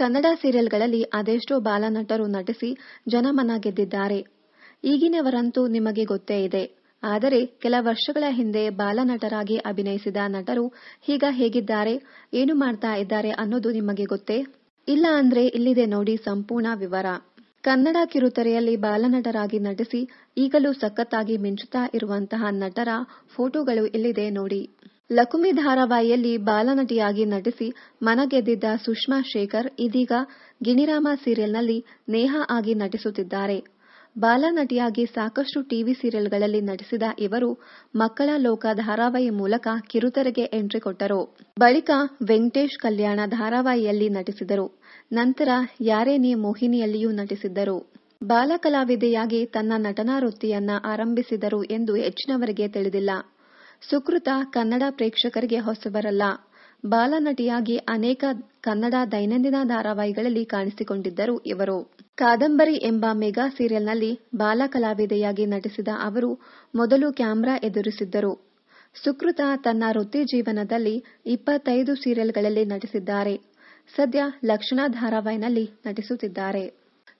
ಕನ್ನಡ ಸೀರಿಯಲ್ಗಳಲ್ಲಿ ಅದೆಷ್ಟೋ ಬಾಲನಟರು ನಟಿಸಿ ಜನಮನ ಗೆದ್ದಿದ್ದಾರೆ ಈಗಿನವರಂತೂ ನಿಮಗೆ ಗೊತ್ತೇ ಇದೆ ಆದರೆ ಕೆಲ ವರ್ಷಗಳ ಹಿಂದೆ ಬಾಲನಟರಾಗಿ ಅಭಿನಯಿಸಿದ ನಟರು ಈಗ ಹೇಗಿದ್ದಾರೆ ಏನು ಮಾಡ್ತಾ ಇದ್ದಾರೆ ಅನ್ನೋದು ನಿಮಗೆ ಗೊತ್ತೇ ಇಲ್ಲ ಅಂದ್ರೆ ಇಲ್ಲಿದೆ ನೋಡಿ ಸಂಪೂರ್ಣ ವಿವರ ಕನ್ನಡ ಕಿರುತೆರೆಯಲ್ಲಿ ಬಾಲನಟರಾಗಿ ನಟಿಸಿ ಈಗಲೂ ಸಖತ್ತಾಗಿ ಮಿಂಚುತ್ತಾ ಇರುವಂತಹ ನಟರ ಫೋಟೋಗಳು ಇಲ್ಲಿದೆ ನೋಡಿ ಲಕುಮಿ ಧಾರಾವಾಹಿಯಲ್ಲಿ ಬಾಲನಟಿಯಾಗಿ ನಟಿಸಿ ಮನಗೆದ್ದಿದ್ದ ಸುಷ್ಮಾ ಶೇಖರ್ ಇದೀಗ ಗಿಣಿರಾಮ ಸೀರಿಯಲ್ನಲ್ಲಿ ನೇಹಾ ಆಗಿ ನಟಿಸುತ್ತಿದ್ದಾರೆ ಬಾಲನಟಿಯಾಗಿ ಸಾಕಷ್ಟು ಟಿವಿ ಸೀರಿಯಲ್ಗಳಲ್ಲಿ ನಟಿಸಿದ ಇವರು ಮಕ್ಕಳ ಲೋಕ ಧಾರಾವಾಹಿ ಮೂಲಕ ಕಿರುತೆರೆಗೆ ಎಂಟ್ರಿ ಕೊಟ್ಟರು ಬಳಿಕ ವೆಂಕಟೇಶ್ ಕಲ್ಯಾಣ ಧಾರಾವಾಹಿಯಲ್ಲಿ ನಟಿಸಿದರು ನಂತರ ಯಾರೇ ನೀ ಮೋಹಿನಿಯಲ್ಲಿಯೂ ನಟಿಸಿದ್ದರು ಬಾಲಕಲಾವಿದೆಯಾಗಿ ತನ್ನ ನಟನಾ ವೃತ್ತಿಯನ್ನ ಆರಂಭಿಸಿದರು ಎಂದು ಹೆಚ್ಚಿನವರಿಗೆ ತಿಳಿದಿಲ್ಲ ಸುಕೃತ ಕನ್ನಡ ಪ್ರೇಕ್ಷಕರಿಗೆ ಹೊಸಬರಲ್ಲ ಬಾಲನಟಿಯಾಗಿ ಅನೇಕ ಕನ್ನಡ ದೈನಂದಿನ ಧಾರಾವಾಹಿಗಳಲ್ಲಿ ಕಾಣಿಸಿಕೊಂಡಿದ್ದರು ಇವರು ಕಾದಂಬರಿ ಎಂಬ ಮೆಗಾ ಸೀರಿಯಲ್ನಲ್ಲಿ ಬಾಲ ಕಲಾವಿದೆಯಾಗಿ ನಟಿಸಿದ ಅವರು ಮೊದಲು ಕ್ಯಾಮೆರಾ ಎದುರಿಸಿದ್ದರು ಸುಕೃತ ತನ್ನ ವೃತ್ತಿ ಜೀವನದಲ್ಲಿ ಇಪ್ಪತ್ತೈದು ಸೀರಿಯಲ್ಗಳಲ್ಲಿ ನಟಿಸಿದ್ದಾರೆ ಸದ್ಯ ಲಕ್ಷಣ ಧಾರಾವಾಹಿನಲ್ಲಿ ನಟಿಸುತ್ತಿದ್ದಾರೆ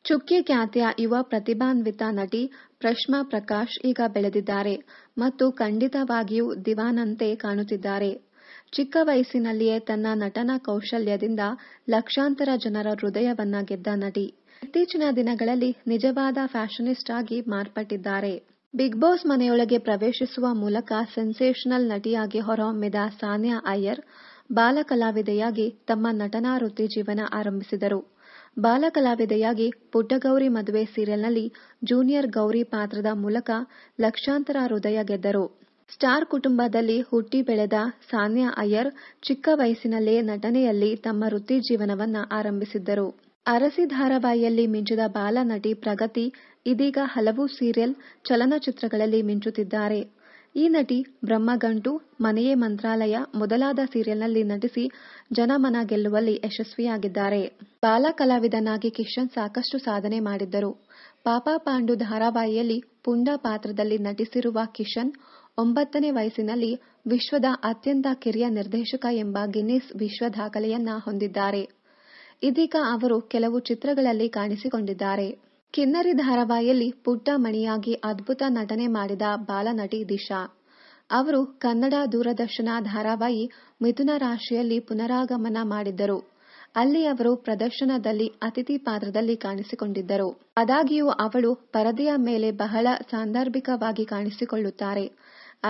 ಚುಕ್ಕಿ ಖ್ಯಾತಿಯ ಯುವ ಪ್ರತಿಭಾನ್ವಿತ ನಟಿ ಪ್ರಶ್ಮಾ ಪ್ರಕಾಶ್ ಈಗ ಬೆಳೆದಿದ್ದಾರೆ ಮತ್ತು ಖಂಡಿತವಾಗಿಯೂ ದಿವಾನಂತೆ ಕಾಣುತ್ತಿದ್ದಾರೆ ಚಿಕ್ಕ ವಯಸ್ಸಿನಲ್ಲಿಯೇ ತನ್ನ ನಟನಾ ಕೌಶಲ್ಯದಿಂದ ಲಕ್ಷಾಂತರ ಜನರ ಹೃದಯವನ್ನ ಗೆದ್ದ ನಟಿ ಇತ್ತೀಚಿನ ದಿನಗಳಲ್ಲಿ ನಿಜವಾದ ಫ್ಯಾಷನಿಸ್ಟ್ ಆಗಿ ಮಾರ್ಪಟ್ಟಿದ್ದಾರೆ ಬಿಗ್ ಬಾಸ್ ಮನೆಯೊಳಗೆ ಪ್ರವೇಶಿಸುವ ಮೂಲಕ ಸೆನ್ಸೇಷನಲ್ ನಟಿಯಾಗಿ ಹೊರಹೊಮ್ಮಿದ ಸಾನಿಯಾ ಅಯ್ಯರ್ ಬಾಲಕಲಾವಿದೆಯಾಗಿ ತಮ್ಮ ನಟನಾ ವೃತ್ತಿ ಜೀವನ ಆರಂಭಿಸಿದರು ಬಾಲ ಕಲಾವಿದೆಯಾಗಿ ಪುಟ್ಟಗೌರಿ ಮದುವೆ ಸೀರಿಯಲ್ನಲ್ಲಿ ಜೂನಿಯರ್ ಗೌರಿ ಪಾತ್ರದ ಮೂಲಕ ಲಕ್ಷಾಂತರ ಹೃದಯ ಗೆದ್ದರು ಸ್ಟಾರ್ ಕುಟುಂಬದಲ್ಲಿ ಹುಟ್ಟಿ ಬೆಳೆದ ಸಾನ್ಯಾ ಅಯ್ಯರ್ ಚಿಕ್ಕ ವಯಸ್ಸಿನಲ್ಲೇ ನಟನೆಯಲ್ಲಿ ತಮ್ಮ ವೃತ್ತಿ ಜೀವನವನ್ನ ಆರಂಭಿಸಿದ್ದರು ಅರಸಿ ಧಾರಾವಾಹಿಯಲ್ಲಿ ಮಿಂಚಿದ ಬಾಲ ನಟಿ ಪ್ರಗತಿ ಇದೀಗ ಹಲವು ಸೀರಿಯಲ್ ಚಲನಚಿತ್ರಗಳಲ್ಲಿ ಮಿಂಚುತ್ತಿದ್ದಾರೆ ಈ ನಟಿ ಬ್ರಹ್ಮಗಂಟು ಮನೆಯೇ ಮಂತ್ರಾಲಯ ಮೊದಲಾದ ಸೀರಿಯಲ್ನಲ್ಲಿ ನಟಿಸಿ ಜನಮನ ಗೆಲ್ಲುವಲ್ಲಿ ಯಶಸ್ವಿಯಾಗಿದ್ದಾರೆ ಬಾಲ ಕಲಾವಿದನಾಗಿ ಕಿಶನ್ ಸಾಕಷ್ಟು ಸಾಧನೆ ಮಾಡಿದ್ದರು ಪಾಪ ಪಾಂಡು ಧಾರಾವಾಹಿಯಲ್ಲಿ ಪುಂಡ ಪಾತ್ರದಲ್ಲಿ ನಟಿಸಿರುವ ಕಿಶನ್ ಒಂಬತ್ತನೇ ವಯಸ್ಸಿನಲ್ಲಿ ವಿಶ್ವದ ಅತ್ಯಂತ ಕಿರಿಯ ನಿರ್ದೇಶಕ ಎಂಬ ಗಿನ್ನಿಸ್ ವಿಶ್ವ ದಾಖಲೆಯನ್ನ ಹೊಂದಿದ್ದಾರೆ ಇದೀಗ ಅವರು ಕೆಲವು ಚಿತ್ರಗಳಲ್ಲಿ ಕಾಣಿಸಿಕೊಂಡಿದ್ದಾರೆ ಕಿನ್ನರಿ ಧಾರಾವಾಹಿಯಲ್ಲಿ ಪುಟ್ಟ ಮಣಿಯಾಗಿ ಅದ್ಭುತ ನಟನೆ ಮಾಡಿದ ಬಾಲನಟಿ ದಿಶಾ ಅವರು ಕನ್ನಡ ದೂರದರ್ಶನ ಧಾರಾವಾಹಿ ಮಿಥುನ ರಾಶಿಯಲ್ಲಿ ಪುನರಾಗಮನ ಮಾಡಿದ್ದರು ಅಲ್ಲಿ ಅವರು ಪ್ರದರ್ಶನದಲ್ಲಿ ಅತಿಥಿ ಪಾತ್ರದಲ್ಲಿ ಕಾಣಿಸಿಕೊಂಡಿದ್ದರು ಆದಾಗ್ಯೂ ಅವಳು ಪರದೆಯ ಮೇಲೆ ಬಹಳ ಸಾಂದರ್ಭಿಕವಾಗಿ ಕಾಣಿಸಿಕೊಳ್ಳುತ್ತಾರೆ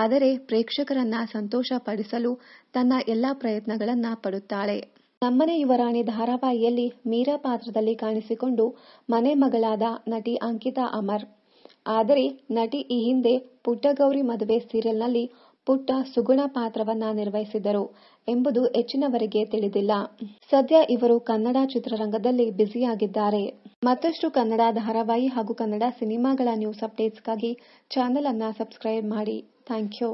ಆದರೆ ಪ್ರೇಕ್ಷಕರನ್ನ ಸಂತೋಷಪಡಿಸಲು ತನ್ನ ಎಲ್ಲಾ ಪ್ರಯತ್ನಗಳನ್ನ ಪಡುತ್ತಾಳೆ ನಮ್ಮನೆ ಯುವರಾಣಿ ಧಾರಾವಾಹಿಯಲ್ಲಿ ಮೀರಾ ಪಾತ್ರದಲ್ಲಿ ಕಾಣಿಸಿಕೊಂಡು ಮನೆ ಮಗಳಾದ ನಟಿ ಅಂಕಿತಾ ಅಮರ್. ಆದರೆ, ನಟಿ ಈ ಹಿಂದೆ "ಪುಟ್ಟಗೌರಿ ಮದುವೆ' ಸೀರಿಯಲ್ನಲ್ಲಿ ಪುಟ್ಟ ಸುಗುಣ ಪಾತ್ರವನ್ನ ನಿರ್ವಹಿಸಿದರು ಎಂಬುದು ಹೆಚ್ಚಿನವರಿಗೆ ತಿಳಿದಿಲ್ಲ. ಸದ್ಯ ಇವರು ಕನ್ನಡ ಚಿತ್ರರಂಗದಲ್ಲಿ ಬ್ಯುಸಿಯಾಗಿದ್ದಾರೆ. ಮತ್ತಷ್ಟು ಕನ್ನಡ ಧಾರಾವಾಹಿ ಹಾಗೂ ಕನ್ನಡ ಸಿನಿಮಾಗಳ ನ್ಯೂಸ್ ಅಪ್ಡೇಟ್ಸ್ಗಾಗಿ ಚಾನೆಲ್ ಅನ್ನ ಸಬ್ಸ್ಕ್ರೈಬ್ ಮಾಡಿ. Thank you